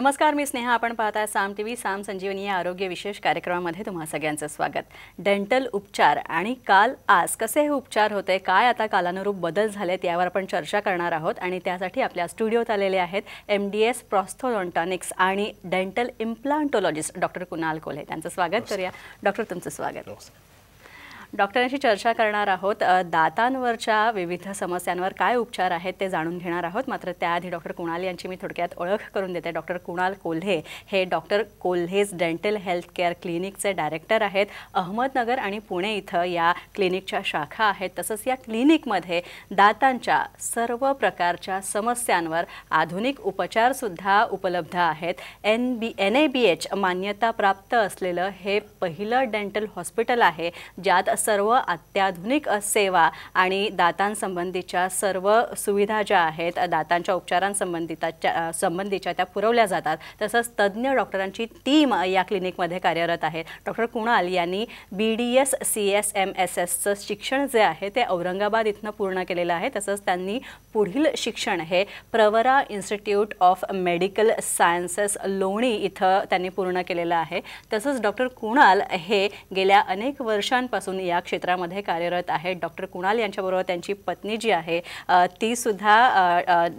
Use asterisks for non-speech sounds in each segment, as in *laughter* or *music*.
नमस्कार मी स्नेहा आपण पाहताय साम टी व्ही साम संजीवनी या आरोग्य विशेष कार्यक्रमामध्ये तुम्हा सगळ्यांचं स्वागत डेंटल उपचार आणि काल आज कसे हे उपचार होते काय आता कालानुरूप बदल झालेत यावर आपण चर्चा करणार आहोत आणि त्यासाठी आपल्या स्टुडिओत आलेले आहेत एम डी एस प्रॉस्थोडॉन्टॉनिक्स आणि dental implantologist doctor Kunal Kolhe त्यांचं स्वागत करूया डॉक्टर तुमचं स्वागत डॉक्टरांशी चर्चा करणार आहोत दातांवरच्या विविध समस्यांवर काय उपचार आहेत ते जाणून घेणार आहोत मात्र त्याआधी डॉक्टर कुणाल यांची मी थोडक्यात ओळख करून देते डॉक्टर कुणाल कोल्हे हे doctor Kolhe's dental health care क्लिनिकचे डायरेक्टर आहेत अहमदनगर आणि पुणे इथं या क्लिनिकच्या शाखा आहेत तसंच या क्लिनिकमध्ये दातांच्या सर्व प्रकारच्या समस्यांवर आधुनिक उपचारसुद्धा उपलब्ध आहेत N B N A B H मान्यताप्राप्त असलेलं हे पहिलं डेंटल हॉस्पिटल आहे ज्यात सर्व अत्याधुनिक सेवा आणि दातांसंबंधीच्या सर्व सुविधा ज्या आहेत दातांच्या उपचारांसंबंधीच्या संबंधीच्या त्या पुरवल्या जातात तसंच तज्ज्ञ डॉक्टरांची टीम या क्लिनिकमध्ये कार्यरत आहे डॉक्टर कुणाल यांनी B D S C S M S एसचं शिक्षण जे आहे ते औरंगाबाद इथनं पूर्ण केलेलं आहे तसंच त्यांनी पुढील शिक्षण हे Pravara institute of medical sciences Loni इथं त्यांनी पूर्ण केलेलं आहे तसंच डॉक्टर कुणाल हे गेल्या अनेक वर्षांपासून या क्षेत्रामध्ये कार्यरत आहेत डॉक्टर कुणाल यांच्याबरोबर त्यांची पत्नी जी आहे तीसुद्धा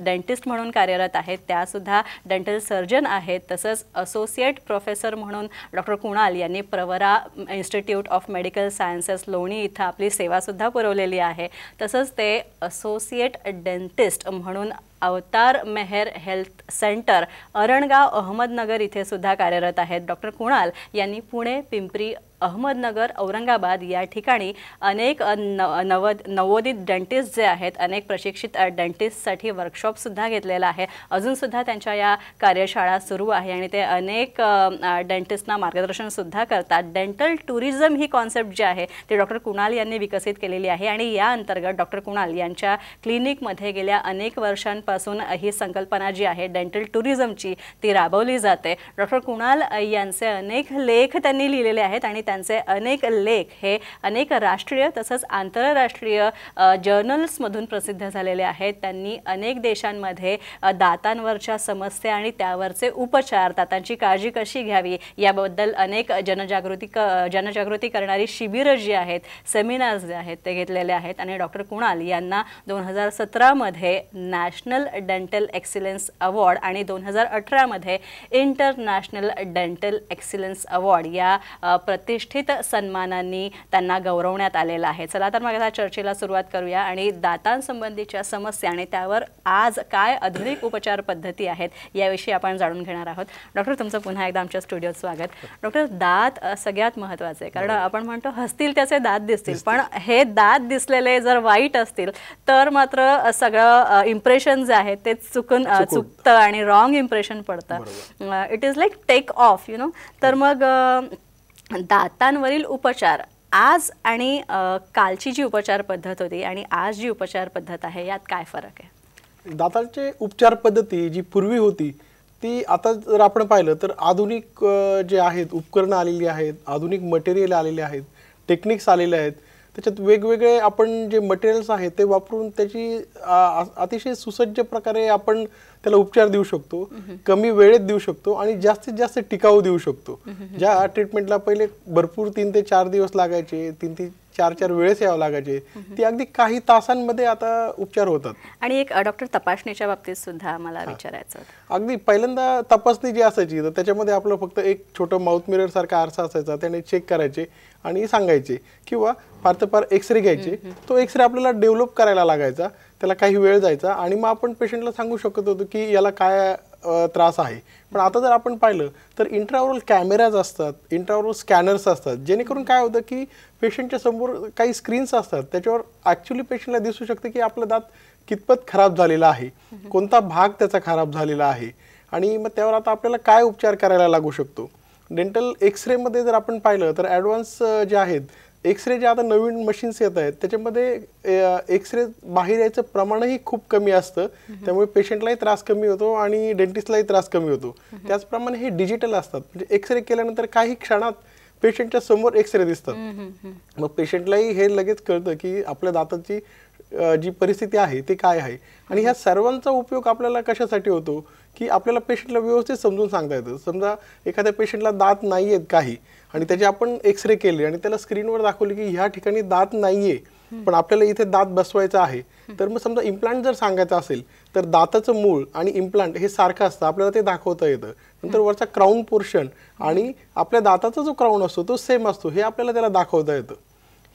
डेंटिस्ट म्हणून कार्यरत आहेत त्यासुद्धा डेंटल सर्जन आहेत तसंच असोसिएट प्रोफेसर म्हणून डॉक्टर कुणाल यांनी Pravara institute of medical sciences Loni इथं आपली सेवासुद्धा पुरवलेली आहे तसंच ते असोसिएट डेंटिस्ट म्हणून अवतार मेहर हेल्थ सेंटर अरणगाव अहमदनगर इथे सुद्धा कार्यरत आहेत डॉक्टर कुणाल यांनी पुणे पिंपरी अहमदनगर औरंगाबाद या ठिकाणी अनेक नव नवोदित डेंटिस्ट जे आहेत अनेक प्रशिक्षित डेंटिस्टसाठी वर्कशॉपसुद्धा घेतलेला आहे अजूनसुद्धा त्यांच्या या कार्यशाळा सुरू आहे आणि ते अनेक डेंटिस्टना मार्गदर्शनसुद्धा करतात डेंटल टुरिझम ही कॉन्सेप्ट जी आहे ते डॉक्टर कुणाल यांनी विकसित केलेली आहे आणि या अंतर्गत डॉक्टर कुणाल यांच्या क्लिनिकमध्ये गेल्या अनेक वर्षांपासून वर्षापासून ही संकल्पना जी आहे डेंटल टुरिझमची ती राबवली जाते डॉक्टर कुणाल यांचे अनेक लेख त्यांनी लिहिलेले आहेत आणि त्यांचे अनेक लेख हे अनेक राष्ट्रीय तसंच आंतरराष्ट्रीय जर्नल्समधून प्रसिद्ध झालेले आहेत त्यांनी अनेक देशांमध्ये दातांवरच्या समस्या आणि त्यावरचे उपचार दातांची काळजी कशी घ्यावी याबद्दल अनेक जनजागृती क जनजागृती करणारी शिबिरं जी आहेत सेमिनार्स जे आहेत ते घेतलेले आहेत आणि डॉक्टर कुणाल यांना दोन हजार सतरामध्ये national national dental excellence award आणि दोन हजार अठरामध्ये इंटरनॅशनल डेंटल एक्सिलन्स अवॉर्ड या प्रतिष्ठित सन्मानांनी त्यांना गौरवण्यात आलेलं आहे चला तर मग आता चर्चेला सुरुवात करूया आणि दातांसंबंधीच्या समस्या आणि त्यावर आज काय आधुनिक उपचार पद्धती आहेत याविषयी आपण जाणून घेणार आहोत डॉक्टर तुमचं पुन्हा एकदा आमच्या स्टुडिओत स्वागत डॉक्टर दात सगळ्यात महत्त्वाचे आहे कारण आपण म्हणतो हसतील त्याचे दात दिसतील पण हे दात दिसलेले जर वाईट असतील तर मात्र सगळं इम्प्रेशन जे आहे तेच चुकून चुकतं आणि रॉंग इम्प्रेशन पडतं it is like take off you know तर मग दातांवरील उपचार आज आणि कालची जी उपचार पद्धत होती आणि आज जी उपचार पद्धत आहे यात काय फरक आहे दातांची उपचार पद्धती जी पूर्वी होती ती आता जर आपण पाहिलं तर आधुनिक जे आहेत उपकरणं आलेली आहेत आधुनिक मटेरियल आलेले आहेत टेक्निक्स आलेले आहेत त्याच्यात वेगवेगळे आपण जे मटेरियल्स आहेत ते वापरून त्याची अतिशय सुसज्ज प्रकारे आपण त्याला उपचार देऊ शकतो कमी वेळेत देऊ शकतो आणि जास्तीत जास्त टिकाऊ देऊ शकतो ज्या ट्रीटमेंटला पहिले भरपूर तीन ते चार दिवस लागायचे तीन ते चार चार वेळेस यावं लागायचे ते अगदी काही तासांमध्ये आता उपचार होतात आणि एक डॉक्टर तपासणीच्या बाबतीत सुद्धा मला विचारायचं अगदी पहिल्यांदा तपासणी जी असायची तर त्याच्यामध्ये आपलं फक्त एक छोटं माउथ मिरर सारखा आरसा असायचा त्याने चेक करायचे आणि सांगायचे किंवा फार तर फार एक्सरे घ्यायचे तो एक्सरे आपल्याला डेव्हलप करायला लागायचा त्याला काही वेळ जायचा आणि मग आपण पेशंटला सांगू शकत होतो की याला काय त्रास आहे पण आता जर आपण पाहिलं तर इंट्राओरल कॅमेराज असतात इंट्राओरल स्कॅनर्स असतात जेणेकरून काय होतं की पेशंटच्या समोर काही स्क्रीन्स असतात त्याच्यावर ॲक्च्युली पेशंटला दिसू शकतं की आपलं दात कितपत खराब झालेला आहे कोणता भाग त्याचा खराब झालेला आहे आणि मग त्यावर आता आपल्याला काय उपचार करायला लागू शकतो डेंटल एक्सरेमध्ये जर आपण पाहिलं तर ॲडव्हान्स जे आहेत एक्सरे जे आता नवीन मशीन्स येत आहेत त्याच्यामध्ये एक्सरे बाहेर यायचं प्रमाणही खूप कमी असतं त्यामुळे पेशंटलाही त्रास कमी होतो आणि डेंटिस्टलाही त्रास कमी होतो त्याचप्रमाणे हे डिजिटल असतात म्हणजे एक्सरे केल्यानंतर काही क्षणात पेशंटच्या समोर एक्सरे दिसतात मग पेशंटलाही हे लगेच कळतं की आपल्या दाताची जी परिस्थिती आहे ते काय आहे आणि ह्या सर्वांचा उपयोग आपल्याला कशासाठी होतो की आपल्याला पेशंटला व्यवस्थित समजून सांगता येतं समजा एखाद्या पेशंटला दात नाही आहेत काही आणि त्याचे आपण एक्सरे केले आणि त्याला स्क्रीनवर दाखवले की ह्या ठिकाणी दात नाही आहे पण आपल्याला इथे दात बसवायचा आहे तर मग समजा इम्प्लांट जर सांगायचा असेल तर दाताचं मूळ आणि इम्प्लांट हे सारखं असतं आपल्याला ते दाखवता येतं नंतर वरचा क्राऊन पोर्शन आणि आपल्या दाताचा जो क्राऊन असतो तो सेम असतो हे आपल्याला त्याला दाखवता येतं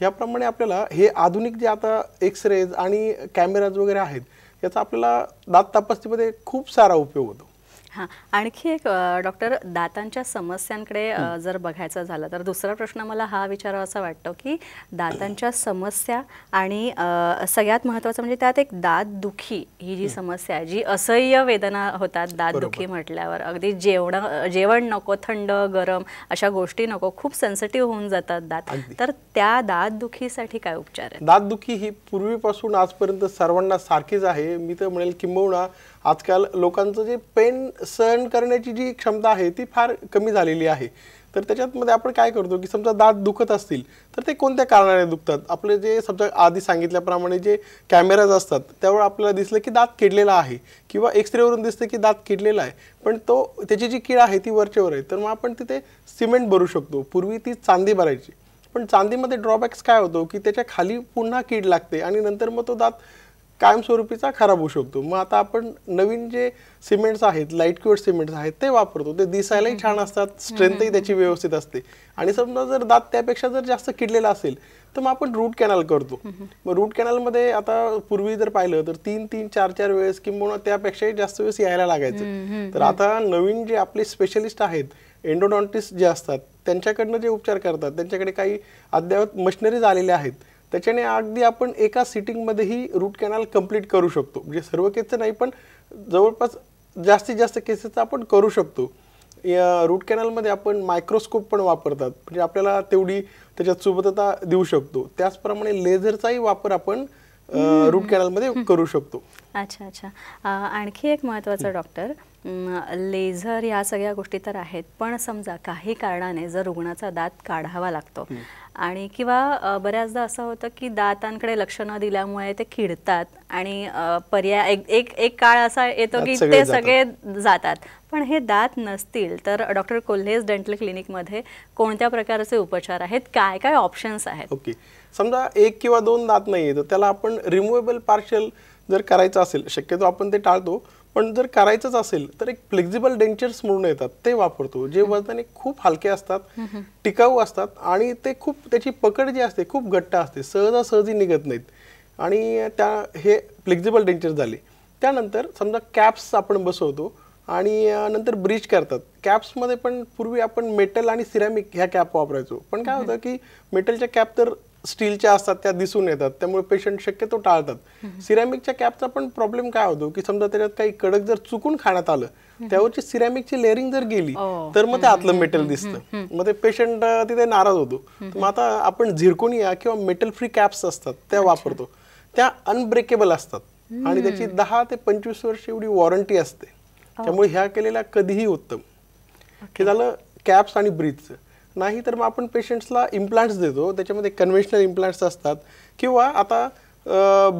याप्रमाणे आपल्याला हे आधुनिक जे आता एक्सरेज आणि कॅमेराज वगैरे आहेत याचा आपल्याला दात तपासणीमध्ये खूप सारा उपयोग होतो हां आणखी एक डॉक्टर दातांच्या समस्यांकडे जर बघायचं झालं तर दुसरा प्रश्न मला हा विचारावा असा वाटतो की दातांच्या समस्या आणि सगळ्यात महत्त्वाचं म्हणजे त्यात एक दात दुखी ही जी समस्या आहे जी असह्य वेदना होतात दात दुखी म्हटल्यावर अगदी जेवण जेवण नको थंड गरम अशा गोष्टी नको खूप सेन्सिटिव्ह होऊन जातात दात तर त्या दात दुखीसाठी काय उपचार आहे दात दुखी ही पूर्वीपासून आजपर्यंत सर्वांना सारखीच आहे मी तर म्हणेल किंबहुना आजकाल लोकांचं जे पेन सहन करण्याची जी क्षमता आहे ती फार कमी झालेली आहे तर त्याच्यातमध्ये आपण काय करतो की समजा दात दुखत असतील तर ते कोणत्या कारणाने दुखतात आपले जे समजा आधी सांगितल्याप्रमाणे जे कॅमेराज असतात त्यावर आपल्याला दिसलं की दात किडलेला आहे किंवा एक्सरेवरून दिसतं की दात किडलेला आहे पण तो त्याची जी कीड आहे ती वरच्यावर आहे तर मग आपण तिथे सिमेंट भरू शकतो पूर्वी ती चांदी भरायची पण चांदीमध्ये ड्रॉबॅक्स काय होतो की त्याच्या खाली पुन्हा कीड लागते आणि नंतर मग तो दात कायमस्वरूपीचा खराब होऊ शकतो मग आता आपण नवीन जे सिमेंट्स आहेत लाईट क्युअर सिमेंट्स आहेत ते वापरतो ते दिसायलाही छान असतात स्ट्रेंथही त्याची व्यवस्थित असते आणि समजा जर दात त्यापेक्षा जर जास्त किडलेला असेल तर मग आपण रूट कॅनल करतो मग रूट कॅनलमध्ये आता पूर्वी जर पाहिलं तर तीन तीन चार चार वेळेस किंवा त्यापेक्षाही जास्त वेळेस यायला लागायचं तर आता नवीन जे आपले स्पेशलिस्ट आहेत एन्डोडॉन्टिस्ट जे असतात त्यांच्याकडनं जे उपचार करतात त्यांच्याकडे काही अद्ययावत मशिनरीज आलेल्या आहेत त्याच्याने अगदी आपण एका सिटिंगमध्येही रूट कॅनल कंप्लीट करू शकतो म्हणजे सर्व केसचं नाही पण जवळपास जास्तीत जास्त केसेस आपण करू शकतो या रूट कॅनलमध्ये आपण मायक्रोस्कोप पण वापरतात म्हणजे आपल्याला तेवढी त्याच्यात सुबतता देऊ शकतो त्याचप्रमाणे लेझरचाही वापर आपण रूट कॅनलमध्ये करू शकतो अच्छा अच्छा आणखी एक महत्त्वाचं डॉक्टर लेझर या सगळ्या गोष्टी तर आहेत पण समजा काही कारणाने जर रुग्णाचा दात काढावा लागतो आणि किंवा बऱ्याचदा असं होतं की दातांकडे लक्ष न दिल्यामुळे ते खिडतात आणि पर्याय एक एक एक काळ असा येतो की ते सगळे जातात पण हे दात नसतील तर डॉक्टर कोल्हेज डेंटल क्लिनिकमध्ये कोणत्या प्रकारचे उपचार आहेत काय काय ऑप्शन्स आहेत ओके समजा एक किंवा दोन दात नाही तर त्याला आपण रिमुवेबल पार्शल जर करायचं असेल शक्यतो आपण ते टाळतो पण जर करायचंच असेल तर एक फ्लेक्झिबल डेंचर्स म्हणून येतात ते वापरतो जे वजनाने खूप हलके असतात टिकाऊ असतात आणि ते खूप त्याची पकड जी असते खूप घट्ट असते सहजासहजी निघत नाहीत आणि त्या हे फ्लेक्झिबल डेंचर झाले त्यानंतर समजा कॅप्स आपण बसवतो आणि नंतर ब्रिज करतात कॅप्समध्ये पण पूर्वी आपण मेटल आणि सिरॅमिक ह्या कॅप वापरायचो पण काय होतं की मेटलच्या कॅप तर स्टीलच्या असतात त्या दिसून येतात त्यामुळे पेशंट शक्यतो टाळतात सिरॅमिकच्या कॅपचा पण प्रॉब्लेम काय होतो की समजा त्याच्यात काही कडक जर चुकून खाण्यात आलं त्यावरची सिरॅमिकची लेअरिंग जर गेली तर मग ते आतलं मेटल दिसतं मग ते पेशंट तिथे नाराज होतो मग आता आपण झिरकोनिया किंवा मेटल फ्री कॅप्स असतात त्या वापरतो त्या अनब्रेकेबल असतात आणि त्याची दहा ते पंचवीस वर्ष एवढी वॉरंटी असते त्यामुळे ह्या केलेल्या कधीही उत्तम हे झालं कॅप्स आणि ब्रीथचं नाही तर मग आपण पेशंट्सला इम्प्लांट्स देतो त्याच्यामध्ये कन्व्हेन्शनल इम्प्लांट्स असतात किंवा आता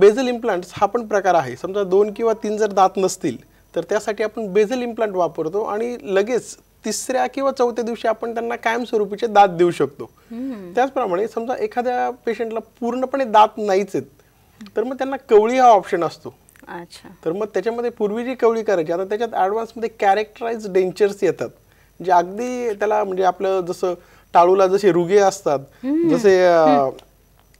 बेझल इम्प्लांट्स हा पण प्रकार आहे समजा दोन किंवा तीन जर दात नसतील तर त्यासाठी आपण बेझल इम्प्लांट वापरतो आणि लगेच तिसऱ्या किंवा चौथ्या दिवशी आपण त्यांना कायमस्वरूपीचे दात देऊ शकतो त्याचप्रमाणे समजा एखाद्या पेशंटला पूर्णपणे दात नाहीच आहेत तर मग त्यांना कवळी हा ऑप्शन असतो अच्छा तर मग त्याच्यामध्ये पूर्वी जी कवळी करायची आता त्याच्यात ॲडव्हान्समध्ये कॅरेक्टराईज डेंचर्स येतात म्हणजे अगदी त्याला म्हणजे आपलं जसं टाळूला जसे रुगे असतात जसे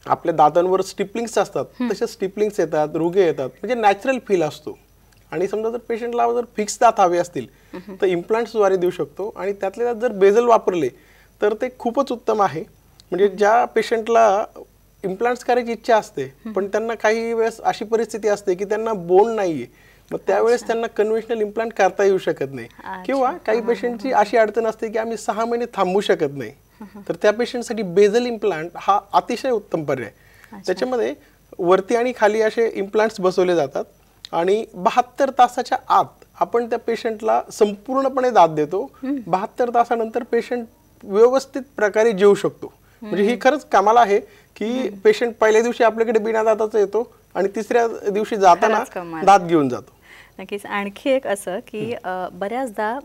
आपल्या दातांवर स्टिपलिंग्स असतात तसे स्टिपलिंग्स येतात रुगे येतात म्हणजे नॅचरल फील असतो आणि समजा जर पेशंटला जर फिक्स दात हवे असतील तर इम्प्लांट्सद्वारे देऊ शकतो आणि त्यातले जर बेझल वापरले तर ते खूपच उत्तम आहे म्हणजे ज्या पेशंटला इम्प्लांट्स करायची इच्छा असते पण त्यांना काही वेळेस अशी परिस्थिती असते की त्यांना बोन नाही मग त्यावेळेस त्यांना कन्व्हेन्शनल इम्प्लांट करता येऊ शकत नाही किंवा काही पेशंटची अशी अडचण असते की आम्ही सहा महिने थांबू शकत नाही तर त्या पेशंटसाठी बेझल इम्प्लांट हा अतिशय उत्तम पर्याय त्याच्यामध्ये वरती आणि खाली असे इम्प्लांट्स बसवले जातात आणि बहात्तर तासाच्या आत आपण त्या पेशंटला संपूर्णपणे दाद देतो बहात्तर तासानंतर पेशंट व्यवस्थित प्रकारे जेवू शकतो म्हणजे ही खरंच कामाला आहे की पेशंट पहिल्या दिवशी आपल्याकडे बिना दाताचा येतो आणि तिसऱ्या दिवशी जाताना दात घेऊन जातो नक्कीच आणखी एक असं की बऱ्याचदा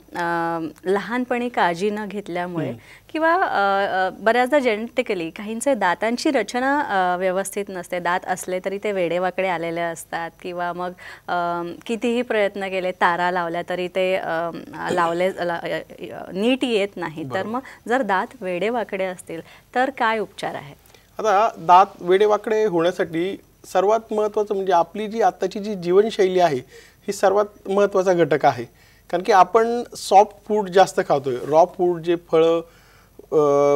लहानपणी काळजी न घेतल्यामुळे किंवा बऱ्याचदा जेनेटिकली काहींचे दातांची रचना व्यवस्थित नसते दात असले तरी ते वेडेवाकडे आलेले असतात किंवा मग कितीही प्रयत्न केले तारा लावल्या तरी ते लावले नीट येत नाही तर मग जर दात वेडेवाकडे असतील तर काय उपचार आहे आता दात वेडेवाकडे होण्यासाठी सर्वात महत्त्वाचं म्हणजे आपली जी आत्ताची जी जीवनशैली आहे ही सर्वात महत्त्वाचा घटक आहे कारण की आपण सॉफ्ट फूड जास्त खातोय रॉ फूड जे फळं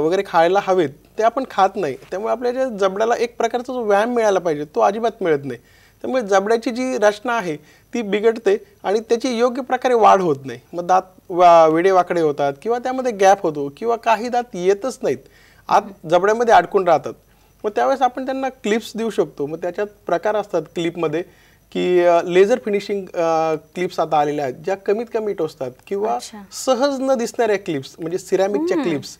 वगैरे खायला हवेत ते आपण खात नाही त्यामुळे आपल्या ज्या जबड्याला एक प्रकारचा जो व्यायाम मिळायला पाहिजे तो अजिबात मिळत नाही त्यामुळे जबड्याची जी रचना आहे ती बिघडते आणि त्याची योग्य प्रकारे वाढ होत नाही मग दात वा वाकडे होतात किंवा त्यामध्ये गॅप होतो किंवा काही दात येतच नाहीत आत जबड्यामध्ये अडकून राहतात मग त्यावेळेस आपण त्यांना क्लिप्स देऊ शकतो मग त्याच्यात प्रकार असतात क्लिपमध्ये की लेझर फिनिशिंग क्लिप्स आता आलेल्या आहेत ज्या कमीत कमी टोचतात किंवा सहज न दिसणाऱ्या क्लिप्स म्हणजे सिरॅमिकच्या क्लिप्स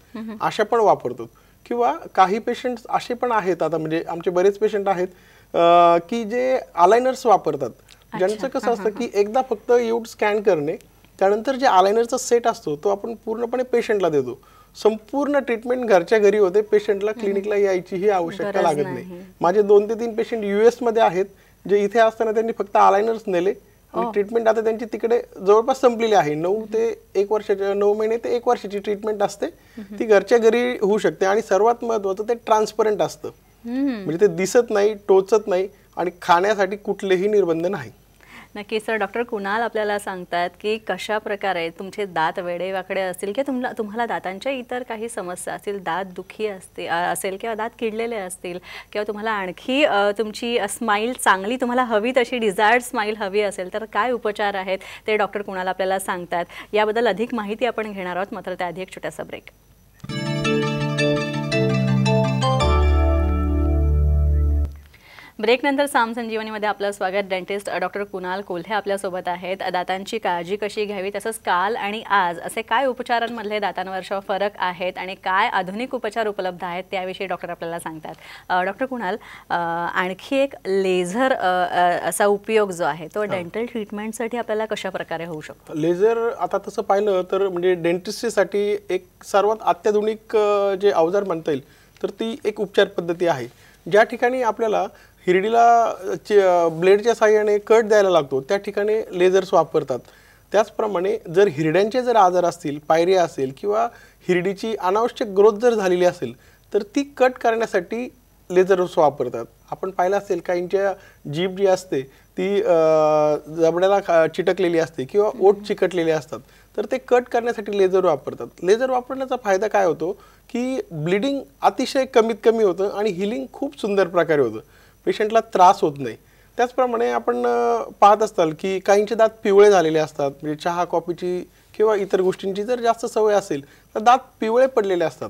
अशा पण वापरतो किंवा काही पेशंट असे पण आहेत आता म्हणजे आमचे बरेच पेशंट आहेत की जे अलायनर्स वापरतात ज्यांचं कसं असतं की एकदा फक्त येऊट स्कॅन करणे त्यानंतर जे अलायनरचा सेट असतो तो आपण पूर्णपणे पेशंटला देतो संपूर्ण ट्रीटमेंट घरच्या घरी होते पेशंटला क्लिनिकला यायची ही आवश्यकता लागत नाही माझे दोन ते तीन पेशंट मध्ये आहेत जे इथे असताना त्यांनी फक्त आलायनर्स नेले आणि ट्रीटमेंट हो. आता त्यांची तिकडे जवळपास संपलेली आहे नऊ ते एक वर्षाच्या नऊ महिने ते एक वर्षाची ट्रीटमेंट असते ती घरच्या घरी होऊ शकते आणि सर्वात महत्वाचं ते ट्रान्सपरंट असतं म्हणजे ते दिसत नाही टोचत नाही आणि खाण्यासाठी कुठलेही निर्बंध नाही नक्की सर डॉक्टर कुणाल आपल्याला सांगतात की कशा प्रकारे तुमचे दात वेडेवाकडे असतील किंवा तुम्हाला तुम्हाला दातांच्या इतर काही समस्या असतील दात दुखी असते असेल किंवा दात किडलेले असतील किंवा तुम्हाला आणखी तुमची स्माईल चांगली तुम्हाला हवी तशी डिझायर्ड स्माईल हवी असेल तर काय उपचार आहेत ते डॉक्टर कुणाल आपल्याला सांगतात याबद्दल अधिक माहिती आपण घेणार आहोत मात्र त्याआधी एक छोटासा ब्रेक ब्रेकनंतर साम संजीवनीमध्ये आपलं स्वागत डेंटिस्ट डॉक्टर कुणाल कोल्हे आपल्यासोबत आहेत दातांची काळजी कशी घ्यावी तसंच काल आणि आज असे काय उपचारांमधले दातांवरच्या फरक आहेत आणि काय आधुनिक उपचार उपलब्ध आहेत त्याविषयी डॉक्टर आपल्याला सांगतात डॉक्टर कुणाल आणखी एक लेझर असा उपयोग जो आहे तो डेंटल ट्रीटमेंटसाठी आपल्याला कशा प्रकारे होऊ शकतो लेझर आता तसं पाहिलं तर म्हणजे डेंटिस्टसाठी एक सर्वात अत्याधुनिक जे अवजार म्हणता येईल तर ती एक उपचार पद्धती आहे ज्या ठिकाणी आपल्याला हिरडीला ब्लेडच्या साह्याने कट द्यायला लागतो त्या ठिकाणी लेझर्स वापरतात त्याचप्रमाणे जर हिरड्यांचे जर आजार असतील पायऱ्या असेल किंवा हिरडीची अनावश्यक ग्रोथ जर झालेली असेल तर ती कट करण्यासाठी लेझर्स वापरतात आपण पाहिलं असेल काहींच्या जीभ जी असते ती जबड्याला चिटकलेली असते किंवा ओट चिकटलेले असतात तर ते कट करण्यासाठी लेझर वापरतात लेझर वापरण्याचा फायदा काय होतो की ब्लिडिंग अतिशय कमीत कमी होतं आणि हिलिंग खूप सुंदर प्रकारे होतं पेशंटला त्रास होत नाही त्याचप्रमाणे आपण पाहत असताल की काहींचे दात पिवळे झालेले असतात म्हणजे चहा कॉफीची किंवा इतर गोष्टींची जर जास्त सवय असेल तर दात पिवळे पडलेले असतात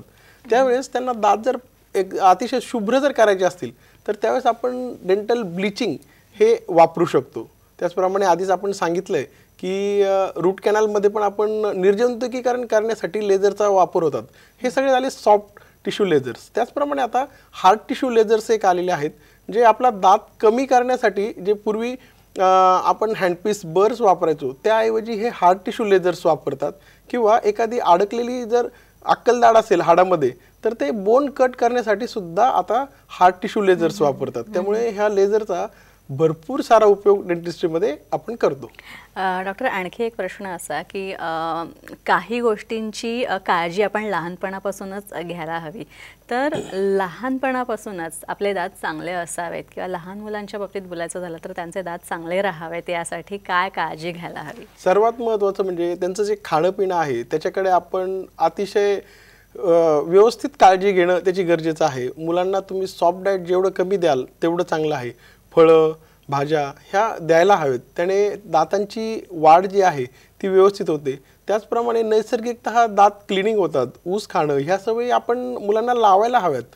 त्यावेळेस त्यांना दात जर एक अतिशय शुभ्र जर करायचे असतील तर त्यावेळेस आपण डेंटल ब्लिचिंग हे वापरू शकतो त्याचप्रमाणे आधीच आपण सांगितलं आहे की रूट कॅनलमध्ये पण आपण निर्जंतुकीकरण करण्यासाठी लेझरचा वापर होतात हे सगळे झाले सॉफ्ट टिश्यू लेझर्स त्याचप्रमाणे आता हार्ड टिश्यू लेझर्स एक आलेले आहेत जे आपला दात कमी करण्यासाठी जे पूर्वी आपण हँडपीस बर्स वापरायचो त्याऐवजी हे हार्ड टिश्यू लेझर्स वापरतात किंवा एखादी अडकलेली जर अक्कलदाड असेल हाडामध्ये तर ते बोन कट करण्यासाठी सुद्धा आता हार्ड टिश्यू लेझर्स वापरतात त्यामुळे ह्या लेझरचा भरपूर सारा उपयोग डेंटिस्ट्रीमध्ये आपण करतो डॉक्टर आणखी एक प्रश्न असा की काही गोष्टींची काळजी आपण लहानपणापासूनच घ्यायला हवी तर लहानपणापासूनच आपले दात चांगले असावेत किंवा लहान मुलांच्या बाबतीत बोलायचं झालं तर त्यांचे दात चांगले राहावेत यासाठी काय काळजी घ्यायला हवी सर्वात महत्त्वाचं म्हणजे त्यांचं जे खाणं पिणं आहे त्याच्याकडे आपण अतिशय व्यवस्थित काळजी घेणं त्याची गरजेचं आहे मुलांना तुम्ही सॉफ्ट डाएट जेवढं कमी द्याल तेवढं चांगलं आहे फळं भाज्या ह्या द्यायला हवेत त्याने दातांची वाढ जी आहे ती व्यवस्थित होते त्याचप्रमाणे नैसर्गिकत दात क्लिनिंग होतात ऊस खाणं ह्या सवयी आपण मुलांना लावायला हव्यात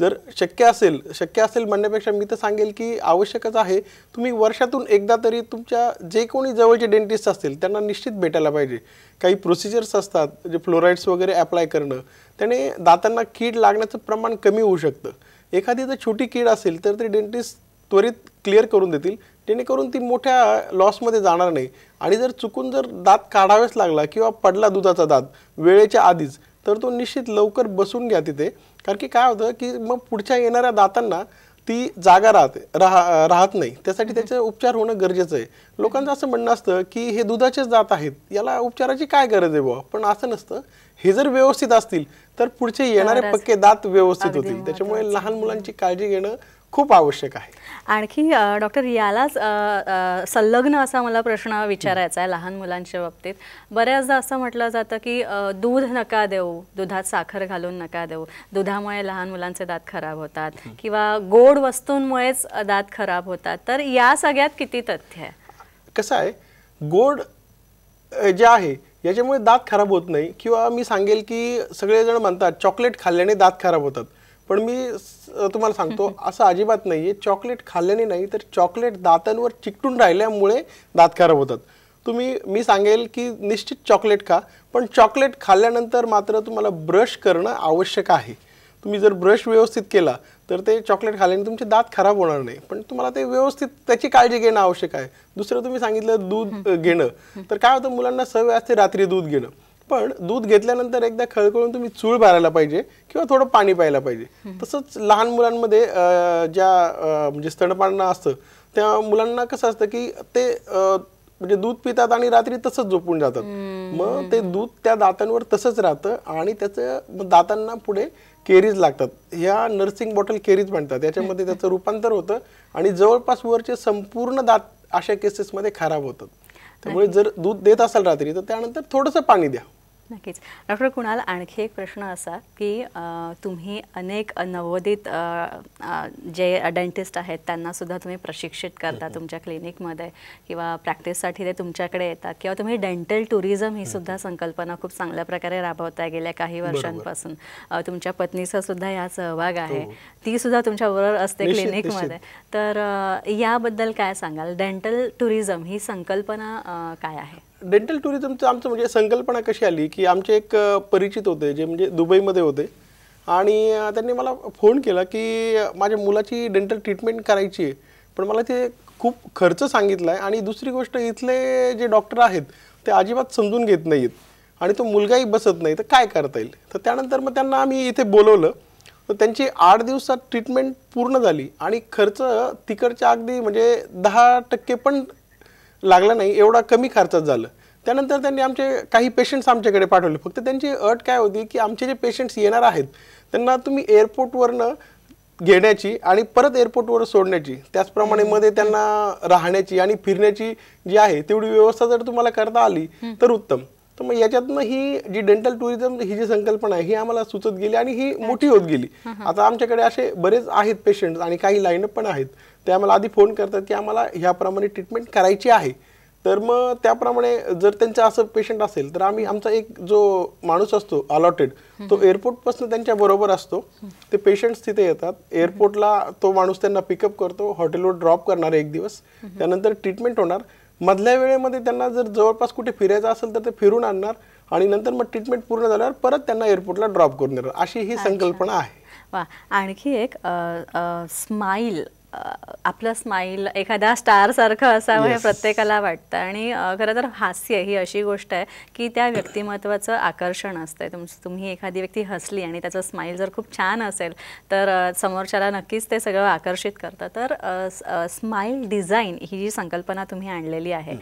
जर शक्य असेल शक्य असेल म्हणण्यापेक्षा मी तर सांगेल की आवश्यकच आहे तुम्ही वर्षातून एकदा तरी तुमच्या जे कोणी जवळचे डेंटिस्ट असतील त्यांना निश्चित भेटायला पाहिजे काही प्रोसिजर्स असतात जे फ्लोराईड्स वगैरे अप्लाय करणं त्याने दातांना कीड लागण्याचं प्रमाण कमी होऊ शकतं एखादी जर छोटी कीड असेल तर ते डेंटिस्ट त्वरित क्लिअर करून देतील जेणेकरून ती मोठ्या लॉसमध्ये जाणार नाही आणि जर चुकून जर दात काढावेच लागला किंवा पडला दुधाचा दात वेळेच्या आधीच तर तो निश्चित लवकर बसून घ्या तिथे कारण की काय होतं की मग पुढच्या येणाऱ्या दातांना ती जागा राहते राह राहत नाही त्यासाठी त्याचे उपचार होणं गरजेचं आहे लोकांचं असं म्हणणं असतं की हे दुधाचेच दात आहेत याला उपचाराची काय गरज आहे बुवा पण असं नसतं हे जर व्यवस्थित असतील तर पुढचे येणारे पक्के दात व्यवस्थित होतील त्याच्यामुळे लहान मुलांची काळजी घेणं खूप आवश्यक आहे आणखी डॉक्टर यालाच संलग्न असा मला प्रश्न विचारायचा आहे लहान मुलांच्या बाबतीत बऱ्याचदा असं म्हटलं जातं की दूध नका देऊ दुधात साखर घालून नका देऊ दुधामुळे लहान मुलांचे दात खराब होतात किंवा गोड वस्तूंमुळेच दात खराब होतात तर या सगळ्यात किती तथ्य आहे कसं आहे गोड जे आहे याच्यामुळे दात खराब होत नाही किंवा मी सांगेल की सगळेजण म्हणतात चॉकलेट खाल्ल्याने दात खराब होतात पण मी तुम्हाला सांगतो *laughs* असं अजिबात नाही आहे चॉकलेट खाल्ल्याने नाही तर चॉकलेट दातांवर चिकटून राहिल्यामुळे दात खराब होतात तुम्ही मी सांगेल की निश्चित चॉकलेट खा पण चॉकलेट खाल्ल्यानंतर मात्र तुम्हाला ब्रश करणं आवश्यक आहे तुम्ही जर ब्रश व्यवस्थित केला तर ते चॉकलेट खाल्ल्याने तुमचे दात खराब होणार नाही पण तुम्हाला ते व्यवस्थित त्याची काळजी घेणं आवश्यक आहे दुसरं तुम्ही सांगितलं दूध *laughs* घेणं तर काय होतं मुलांना सवय असते रात्री दूध घेणं पण दूध घेतल्यानंतर एकदा खळखळून तुम्ही चूळ भरायला पाहिजे किंवा थोडं पाणी प्यायला पाहिजे तसंच लहान मुलांमध्ये ज्या म्हणजे स्तनपाळणं असतं त्या मुलांना कसं असतं की ते म्हणजे दूध पितात आणि रात्री तसंच झोपून जातात मग ते दूध त्या दातांवर तसंच राहतं आणि त्याचं दातांना पुढे केरीज लागतात ह्या नर्सिंग बॉटल केरीज म्हणतात याच्यामध्ये त्याचं रूपांतर होतं आणि जवळपास वरचे संपूर्ण दात अशा केसेसमध्ये खराब होतात त्यामुळे जर दूध देत असाल रात्री तर त्यानंतर थोडंसं पाणी द्या नक्कीच डॉक्टर कुणाल आणखी एक प्रश्न असा की तुम्ही अनेक नवोदित जे डेंटिस्ट आहेत त्यांना सुद्धा तुम्ही प्रशिक्षित करता तुमच्या क्लिनिकमध्ये किंवा प्रॅक्टिससाठी ते तुमच्याकडे येतात किंवा तुम्ही डेंटल टुरिझम ही सुद्धा संकल्पना खूप चांगल्या प्रकारे राबवताय गेल्या काही वर्षांपासून तुमच्या पत्नीचा सुद्धा यात सहभाग आहे हो. ती सुद्धा तुमच्याबरोबर असते क्लिनिकमध्ये तर याबद्दल काय सांगाल डेंटल टुरिझम ही संकल्पना काय आहे डेंटल टुरिझमचं आमचं म्हणजे संकल्पना कशी आली की आमचे एक परिचित होते जे म्हणजे दुबईमध्ये होते आणि त्यांनी मला फोन केला की माझ्या मुलाची डेंटल ट्रीटमेंट करायची आहे पण मला ते खूप खर्च सांगितला आहे आणि दुसरी गोष्ट इथले जे डॉक्टर आहेत ते अजिबात समजून घेत नाहीत आणि तो मुलगाही बसत नाही तर काय करता येईल तर त्यानंतर मग त्यांना आम्ही इथे बोलवलं तर त्यांची आठ दिवसात ट्रीटमेंट पूर्ण झाली आणि खर्च तिकडच्या अगदी म्हणजे दहा टक्के पण लागला नाही एवढा कमी खर्चात झालं त्यानंतर त्यांनी आमचे काही पेशंट्स आमच्याकडे पाठवले फक्त त्यांची अट काय होती की आमचे जे पेशंट्स येणार आहेत त्यांना तुम्ही एअरपोर्टवरनं घेण्याची आणि परत एअरपोर्टवर सोडण्याची त्याचप्रमाणे मध्ये त्यांना राहण्याची आणि फिरण्याची जी आहे तेवढी व्यवस्था जर तुम्हाला करता आली तर उत्तम तर मग याच्यातनं ही जी डेंटल टुरिझम ही जी संकल्पना आहे ही आम्हाला सुचत गेली आणि ही मोठी होत गेली आता आमच्याकडे असे बरेच आहेत पेशंट आणि काही लाईन पण आहेत ते आम्हाला आधी फोन करतात की आम्हाला ह्याप्रमाणे ट्रीटमेंट करायची आहे तर मग त्याप्रमाणे जर त्यांचा असं पेशंट असेल तर आम्ही आमचा एक जो माणूस असतो अलॉटेड तो एअरपोर्टपासून त्यांच्या बरोबर असतो ते पेशंट्स तिथे येतात एअरपोर्टला तो माणूस त्यांना पिकअप करतो हॉटेलवर ड्रॉप करणार एक दिवस त्यानंतर ट्रीटमेंट होणार मधल्या वेळेमध्ये त्यांना जर जवळपास कुठे फिरायचं असेल तर ते फिरून आणणार आणि नंतर मग ट्रीटमेंट पूर्ण झाल्यावर परत त्यांना एअरपोर्टला ड्रॉप करून देणार अशी ही संकल्पना आहे वा आणखी एक स्माईल आपलं स्माईल एखाद्या स्टारसारखं असावं हे प्रत्येकाला वाटतं आणि खरं तर हास्य ही अशी गोष्ट आहे की त्या व्यक्तिमत्वाचं आकर्षण असतंय तुम्ही एखादी व्यक्ती हसली आणि त्याचं स्माईल जर खूप छान असेल तर समोरच्याला नक्कीच ते सगळं आकर्षित करतं तर स्माईल डिझाईन ही जी संकल्पना तुम्ही आणलेली आहे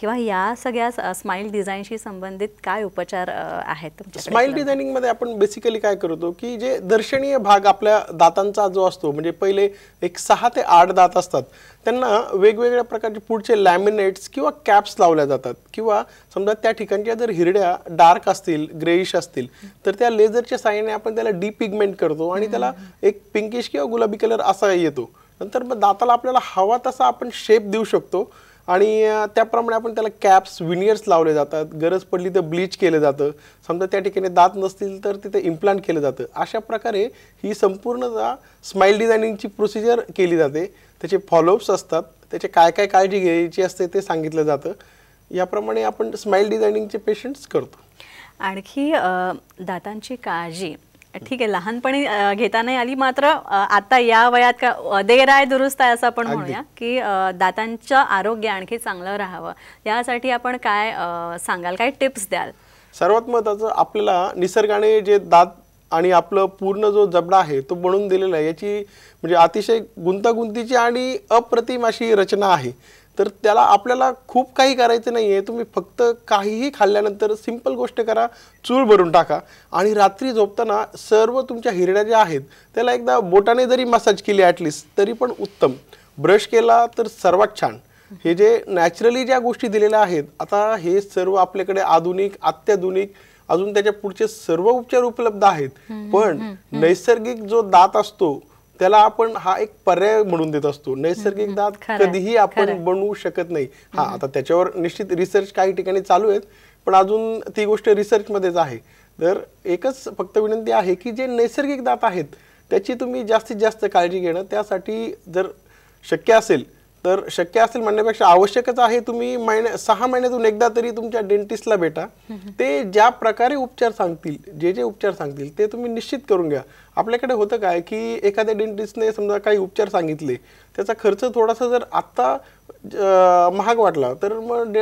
किंवा या सगळ्या स्माईल डिझाईनशी संबंधित काय उपचार आहेत तुमच्या स्माईल डिझाईनिंगमध्ये आपण बेसिकली काय करतो की जे दर्शनीय भाग आपल्या दातांचा जो असतो म्हणजे पहिले एक सहा ते आठ दात असतात त्यांना वेगवेगळ्या प्रकारचे पुढचे लॅमिनेट्स किंवा कॅप्स लावल्या जातात किंवा समजा त्या ठिकाणच्या जर हिरड्या डार्क असतील ग्रेइश असतील तर त्या लेझरच्या साह्याने आपण त्याला डीपिगमेंट करतो आणि त्याला एक पिंकिश किंवा गुलाबी कलर असा येतो नंतर मग दाताला आपल्याला हवा तसा आपण शेप देऊ शकतो आणि त्याप्रमाणे आपण त्याला कॅप्स विनियर्स लावले जातात गरज पडली तर ब्लीच केलं जातं समजा त्या ठिकाणी दात नसतील तर तिथे इम्प्लांट केलं जातं अशा प्रकारे ही संपूर्णतः स्माईल डिझायनिंगची प्रोसिजर केली जाते त्याचे फॉलोअप्स असतात त्याचे काय काय काळजी घ्यायची असते ते सांगितलं जातं याप्रमाणे आपण स्माईल डिझायनिंगचे पेशंट्स करतो आणखी दातांची काळजी ठीक आहे लहानपणी घेता नाही आली मात्र आता या वयात का देर आहे दुरुस्त आहे असं आपण म्हणूया की दातांचं आरोग्य आणखी चांगलं राहावं यासाठी आपण काय सांगाल काय टिप्स द्याल सर्वात महत्वाचं आपल्याला निसर्गाने जे दात आणि आपलं पूर्ण जो जबडा आहे तो बनवून दिलेला आहे याची म्हणजे अतिशय गुंतागुंतीची आणि अप्रतिम अशी रचना आहे तर त्याला आपल्याला खूप काही करायचं नाही आहे तुम्ही फक्त काहीही खाल्ल्यानंतर सिंपल गोष्ट करा चूळ भरून टाका आणि रात्री झोपताना सर्व तुमच्या हिरड्या ज्या आहेत त्याला एकदा बोटाने जरी मसाज केली ॲटलिस्ट तरी पण उत्तम ब्रश केला तर सर्वात छान हे जे नॅचरली ज्या गोष्टी दिलेल्या आहेत आता हे सर्व आपल्याकडे आधुनिक अत्याधुनिक अजून त्याच्या पुढचे सर्व उपचार उपलब्ध आहेत पण नैसर्गिक जो दात असतो त्याला आपण हा एक पर्याय म्हणून देत असतो नैसर्गिक दात कधीही आपण बनवू शकत नाही हा आता त्याच्यावर निश्चित रिसर्च काही ठिकाणी चालू आहेत पण अजून ती गोष्ट रिसर्चमध्येच आहे तर एकच फक्त विनंती आहे की जे नैसर्गिक दात आहेत त्याची तुम्ही जास्तीत जास्त काळजी घेणं त्यासाठी जर शक्य असेल तर शक्य असेल म्हणण्यापेक्षा आवश्यकच आहे तुम्ही महिन्या सहा महिन्यातून एकदा तरी तुमच्या डेंटिस्टला भेटा ते ज्या प्रकारे उपचार सांगतील जे जे उपचार सांगतील ते तुम्ही निश्चित करून घ्या आपल्याकडे होतं काय की एखाद्या डेंटिस्टने समजा काही उपचार सांगितले त्याचा खर्च थोडासा जर आत्ता महाग वाटला तर मग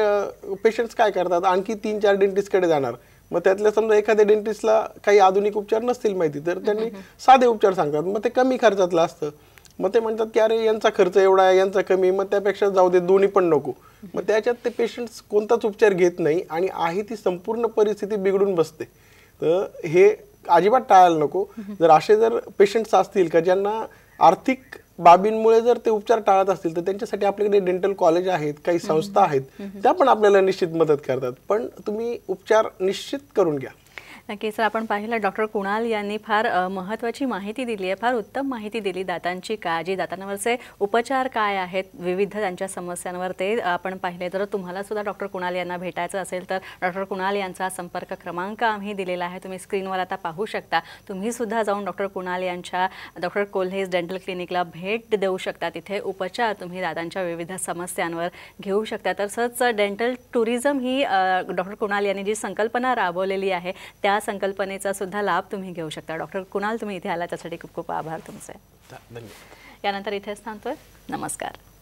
पेशंट्स काय करतात आणखी तीन चार डेंटिस्टकडे जाणार मग त्यातल्या समजा एखाद्या डेंटिस्टला काही आधुनिक उपचार नसतील माहिती तर त्यांनी साधे उपचार सांगतात मग ते कमी खर्चातलं असतं मग ते म्हणतात की अरे यांचा खर्च एवढा आहे यांचा कमी मग त्यापेक्षा जाऊ दे दोन्ही पण नको मग त्याच्यात ते पेशंट्स कोणताच उपचार घेत नाही आणि आहे ती संपूर्ण परिस्थिती बिघडून बसते तर हे अजिबात टाळायला नको जर असे जर पेशंट्स असतील का ज्यांना आर्थिक बाबींमुळे जर ते उपचार टाळत असतील तर त्यांच्यासाठी आपल्याकडे डेंटल कॉलेज आहेत काही संस्था आहेत त्या पण आपल्याला निश्चित मदत करतात पण तुम्ही उपचार निश्चित करून घ्या नक्की सर आपण पाहिलं डॉक्टर कुणाल यांनी फार महत्त्वाची माहिती दिली आहे फार उत्तम माहिती दिली दातांची काळजी दातांवरचे उपचार काय आहेत विविध त्यांच्या समस्यांवर ते आपण पाहिले तर तुम्हाला सुद्धा डॉक्टर कुणाल यांना भेटायचं असेल तर डॉक्टर कुणाल यांचा संपर्क क्रमांक आम्ही दिलेला आहे तुम्ही स्क्रीनवर आता पाहू शकता तुम्ही सुद्धा जाऊन डॉक्टर कुणाल यांच्या डॉक्टर कोल्हेज डेंटल क्लिनिकला भेट देऊ शकता तिथे उपचार तुम्ही दातांच्या विविध समस्यांवर घेऊ शकता तर तसंच डेंटल टुरिझम ही डॉक्टर कुणाल यांनी जी संकल्पना राबवलेली आहे त्या या संकल्पनेचा सुद्धा लाभ तुम्ही घेऊ शकता डॉक्टर कुणाल तुम्ही इथे आला त्यासाठी खूप खूप आभार तुमचे यानंतर इथेच थांबतोय नमस्कार